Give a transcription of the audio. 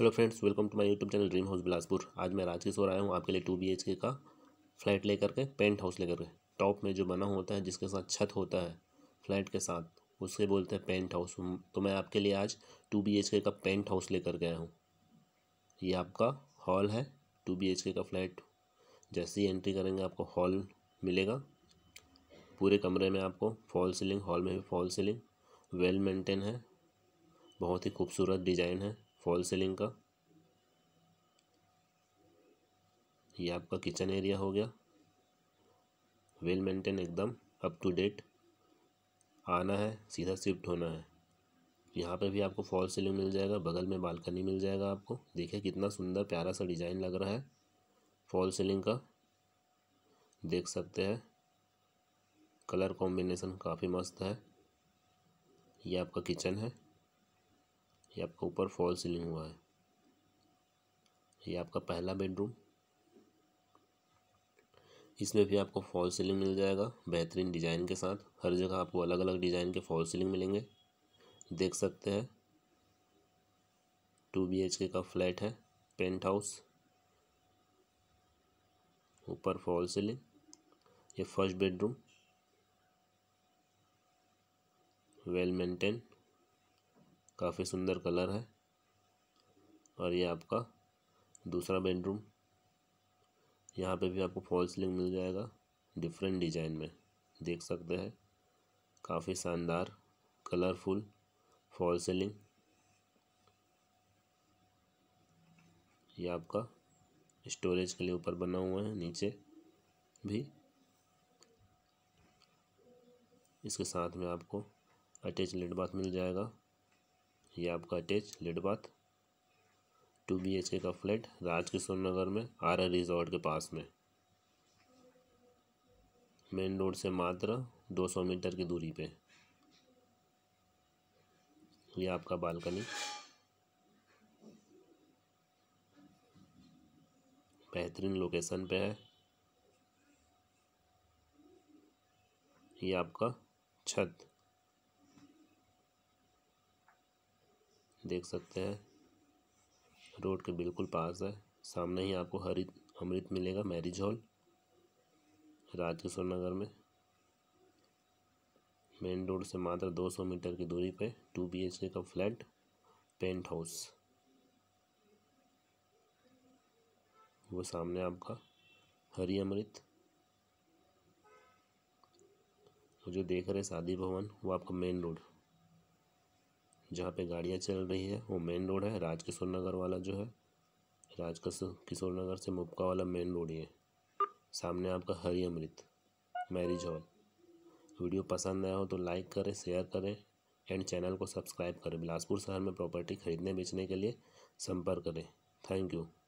hello friends welcome to my YouTube channel dream house Bilaspur आज मैं रांची और आया हूँ आपके लिए टू बी एच के का फ्लैट लेकर के पेंट हाउस लेकर के टॉप में जो बना होता है जिसके साथ छत होता है फ्लैट के साथ उसके बोलते हैं पेंट हाउस तो मैं आपके लिए आज टू बी एच के का पेंट हाउस लेकर गया आया हूँ ये आपका हॉल है टू बी एच के का फ्लैट जैसे ही एंट्री करेंगे आपको हॉल मिलेगा पूरे कमरे में आपको फॉल सीलिंग हॉल में भी फॉल सीलिंग वेल मेंटेन है बहुत ही खूबसूरत डिज़ाइन है फॉल सीलिंग का ये आपका किचन एरिया हो गया वेल मेंटेन एकदम अप टू डेट आना है सीधा शिफ्ट होना है यहाँ पे भी आपको फॉल सीलिंग मिल जाएगा बगल में बालकनी मिल जाएगा आपको देखिए कितना सुंदर प्यारा सा डिज़ाइन लग रहा है फॉल सीलिंग का देख सकते हैं कलर कॉम्बिनेशन काफ़ी मस्त है ये आपका किचन है ये आपका ऊपर फॉल सीलिंग हुआ है ये आपका पहला बेडरूम इसमें भी आपको फॉल सीलिंग मिल जाएगा बेहतरीन डिज़ाइन के साथ हर जगह आपको अलग अलग डिज़ाइन के फॉल सीलिंग मिलेंगे देख सकते हैं टू बी एच के का फ्लैट है पेंट हाउस ऊपर फॉल सीलिंग ये फर्स्ट बेडरूम वेल मेंटेन काफ़ी सुंदर कलर है और ये आपका दूसरा बेडरूम यहाँ पे भी आपको फॉल सीलिंग मिल जाएगा डिफरेंट डिजाइन में देख सकते हैं काफ़ी शानदार कलरफुल फॉल सीलिंग ये आपका स्टोरेज के लिए ऊपर बना हुआ है नीचे भी इसके साथ में आपको अटैच लेट बाथ मिल जाएगा ये आपका अटैच लिडबाथ bath two B H K का फ्लैट राजकिशोर नगर में आर रिजॉर्ट के पास में मेन रोड से मात्र 200 मीटर की दूरी पे ये आपका बालकनी बेहतरीन लोकेशन पे है ये आपका छत देख सकते हैं रोड के बिल्कुल पास है सामने ही आपको हरित अमृत मिलेगा मैरिज हॉल राजकिशोर नगर में मेन रोड से मात्र 200 मीटर की दूरी पे टू बी एच के का फ्लैट पेंट हाउस वो सामने आपका हरी अमृत जो देख रहे शादी भवन वो आपका मेन रोड जहाँ पे गाड़ियाँ चल रही है वो मेन रोड है राजकिशोर नगर वाला जो है राज किशोर नगर से मुपका वाला मेन रोड ही है सामने आपका Hari Amrit marriage hall video पसंद आया हो तो लाइक करें शेयर करें एंड चैनल को सब्सक्राइब करें बिलासपुर शहर में प्रॉपर्टी खरीदने बेचने के लिए संपर्क करें थैंक यू